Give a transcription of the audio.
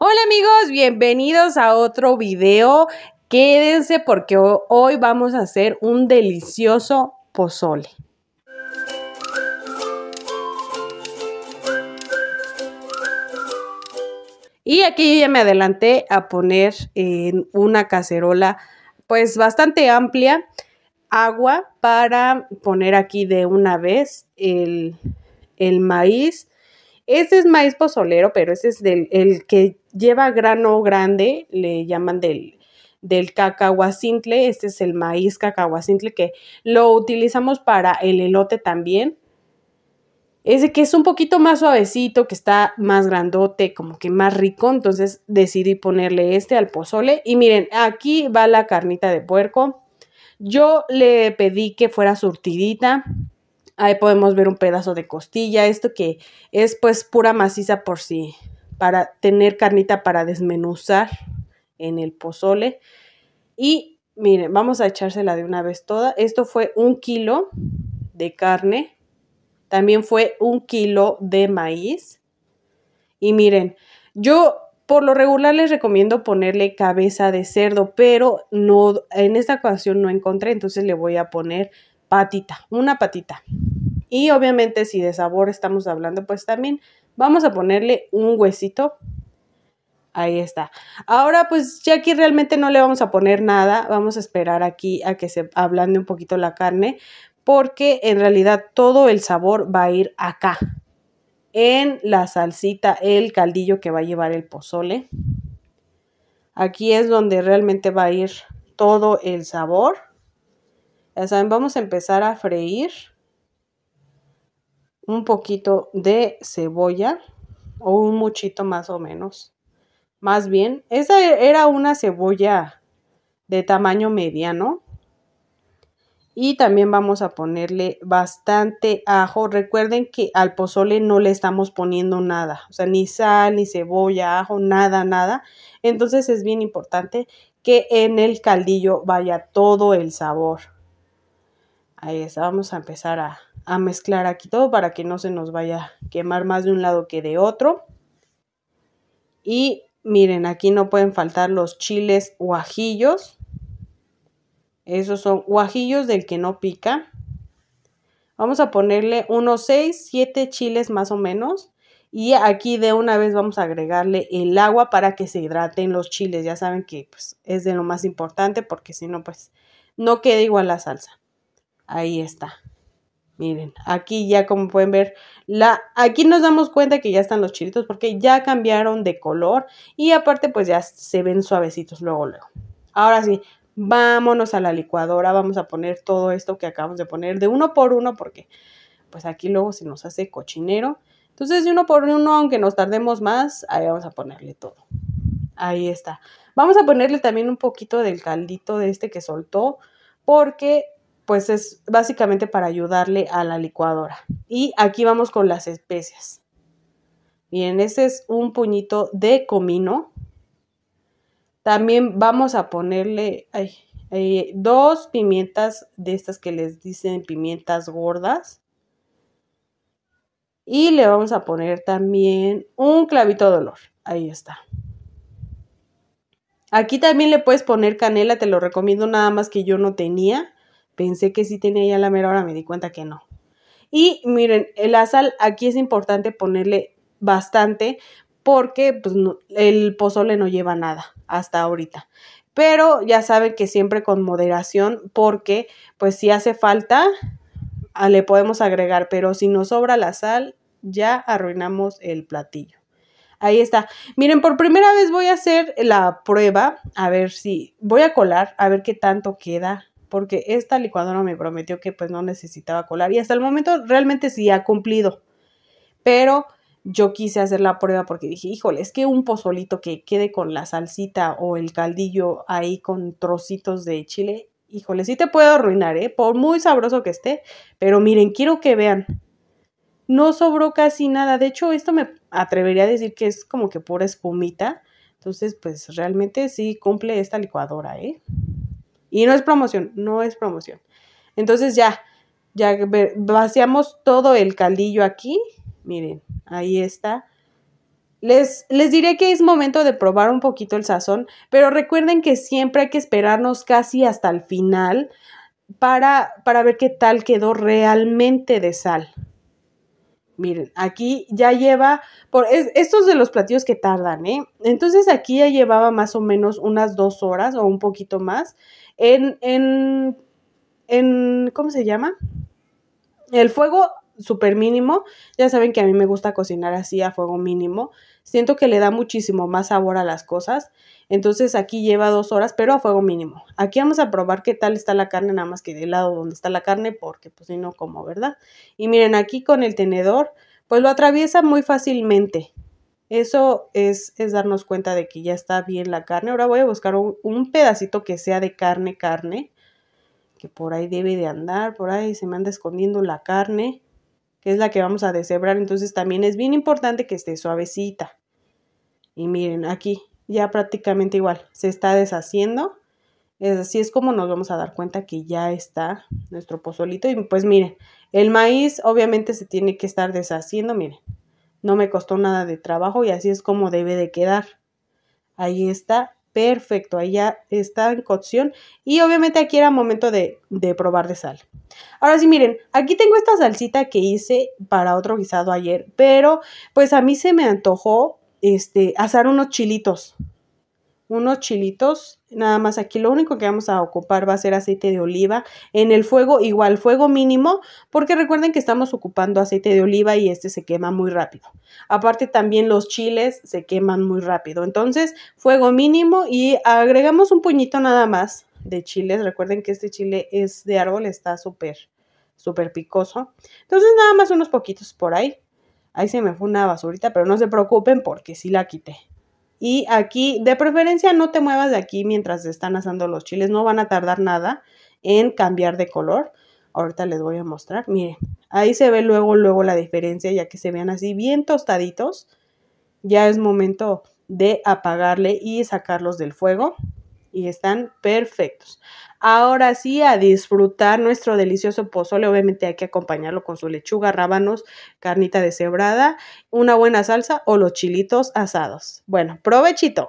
Hola amigos, bienvenidos a otro video. Quédense porque hoy vamos a hacer un delicioso pozole. Y aquí ya me adelanté a poner en una cacerola pues bastante amplia agua para poner aquí de una vez el, el maíz este es maíz pozolero, pero ese es el que lleva grano grande, le llaman del, del cacahuacintle. Este es el maíz cacahuacintle que lo utilizamos para el elote también. Ese que es un poquito más suavecito, que está más grandote, como que más rico. Entonces decidí ponerle este al pozole. Y miren, aquí va la carnita de puerco. Yo le pedí que fuera surtidita. Ahí podemos ver un pedazo de costilla, esto que es pues pura maciza por sí, para tener carnita para desmenuzar en el pozole. Y miren, vamos a echársela de una vez toda. Esto fue un kilo de carne, también fue un kilo de maíz. Y miren, yo por lo regular les recomiendo ponerle cabeza de cerdo, pero no en esta ocasión no encontré, entonces le voy a poner patita, una patita. Y obviamente si de sabor estamos hablando, pues también vamos a ponerle un huesito. Ahí está. Ahora pues ya aquí realmente no le vamos a poner nada. Vamos a esperar aquí a que se ablande un poquito la carne porque en realidad todo el sabor va a ir acá, en la salsita, el caldillo que va a llevar el pozole. Aquí es donde realmente va a ir todo el sabor. Ya saben, vamos a empezar a freír un poquito de cebolla o un muchito más o menos. Más bien, esa era una cebolla de tamaño mediano. Y también vamos a ponerle bastante ajo. Recuerden que al pozole no le estamos poniendo nada. O sea, ni sal, ni cebolla, ajo, nada, nada. Entonces es bien importante que en el caldillo vaya todo el sabor. Ahí está, vamos a empezar a, mezclar aquí todo para que no se nos vaya a quemar más de un lado que de otro. Y miren, aquí no pueden faltar los chiles guajillos. Esos son guajillos del que no pica. Vamos a ponerle unos 6, 7 chiles más o menos. Y aquí de una vez vamos a agregarle el agua para que se hidraten los chiles. Ya saben que pues, es de lo más importante porque si no, pues no queda igual la salsa. Ahí está. Miren, aquí ya como pueden ver, la, aquí nos damos cuenta que ya están los chilitos porque ya cambiaron de color y aparte pues ya se ven suavecitos luego, luego. Ahora sí, vámonos a la licuadora, vamos a poner todo esto que acabamos de poner de uno por uno porque pues aquí luego se nos hace cochinero. Entonces de uno por uno, aunque nos tardemos más, ahí vamos a ponerle todo. Ahí está. Vamos a ponerle también un poquito del caldito de este que soltó porque pues es básicamente para ayudarle a la licuadora. Y aquí vamos con las especias. Bien, ese es un puñito de comino. También vamos a ponerle eh, dos pimientas de estas que les dicen pimientas gordas. Y le vamos a poner también un clavito de olor. Ahí está. Aquí también le puedes poner canela, te lo recomiendo nada más que yo no tenía pensé que sí tenía ya la mera hora, me di cuenta que no. Y miren, la sal aquí es importante ponerle bastante porque pues, el pozole no lleva nada hasta ahorita. Pero ya saben que siempre con moderación porque pues si hace falta ah, le podemos agregar, pero si nos sobra la sal ya arruinamos el platillo. Ahí está. Miren, por primera vez voy a hacer la prueba, a ver si voy a colar, a ver qué tanto queda porque esta licuadora me prometió que pues no necesitaba colar y hasta el momento realmente sí ha cumplido. Pero yo quise hacer la prueba porque dije, híjole, es que un pozolito que quede con la salsita o el caldillo ahí con trocitos de chile, híjole, sí te puedo arruinar, ¿eh? Por muy sabroso que esté, pero miren, quiero que vean. No sobró casi nada, de hecho esto me atrevería a decir que es como que pura espumita. Entonces, pues realmente sí cumple esta licuadora, ¿eh? Y no es promoción, no es promoción. Entonces ya, ya vaciamos todo el caldillo aquí. Miren, ahí está. Les, les, diré que es momento de probar un poquito el sazón, pero recuerden que siempre hay que esperarnos casi hasta el final para, para ver qué tal quedó realmente de sal. Miren, aquí ya lleva, por, estos de los platillos que tardan, ¿eh? Entonces aquí ya llevaba más o menos unas dos horas o un poquito más. En, en, en, ¿cómo se llama? El fuego súper mínimo, ya saben que a mí me gusta cocinar así a fuego mínimo, siento que le da muchísimo más sabor a las cosas, entonces aquí lleva dos horas, pero a fuego mínimo. Aquí vamos a probar qué tal está la carne, nada más que del lado donde está la carne, porque pues si no como, ¿verdad? Y miren, aquí con el tenedor, pues lo atraviesa muy fácilmente, eso es, es darnos cuenta de que ya está bien la carne. Ahora voy a buscar un, pedacito que sea de carne, carne, que por ahí debe de andar, por ahí se me anda escondiendo la carne, que es la que vamos a deshebrar. Entonces también es bien importante que esté suavecita. Y miren, aquí ya prácticamente igual, se está deshaciendo. Es así es como nos vamos a dar cuenta que ya está nuestro pozolito. Y pues miren, el maíz obviamente se tiene que estar deshaciendo, miren. No me costó nada de trabajo y así es como debe de quedar. Ahí está, perfecto, ahí ya está en cocción y obviamente aquí era momento de, de probar de sal. Ahora sí, miren, aquí tengo esta salsita que hice para otro guisado ayer, pero pues a mí se me antojó este, asar unos chilitos unos chilitos. Nada más aquí lo único que vamos a ocupar va a ser aceite de oliva. En el fuego igual, fuego mínimo, porque recuerden que estamos ocupando aceite de oliva y este se quema muy rápido. Aparte también los chiles se queman muy rápido. Entonces, fuego mínimo y agregamos un puñito nada más de chiles. Recuerden que este chile es de árbol, está súper, súper picoso. Entonces, nada más unos poquitos por ahí. Ahí se me fue una basurita, pero no se preocupen porque sí la quité. Y aquí, de preferencia, no te muevas de aquí mientras están asando los chiles. No van a tardar nada en cambiar de color. Ahorita les voy a mostrar. Miren, ahí se ve luego, luego la diferencia, ya que se vean así bien tostaditos. Ya es momento de apagarle y sacarlos del fuego y están perfectos. Ahora sí, a disfrutar nuestro delicioso pozole. Obviamente hay que acompañarlo con su lechuga, rábanos, carnita deshebrada, una buena salsa o los chilitos asados. Bueno, provechito.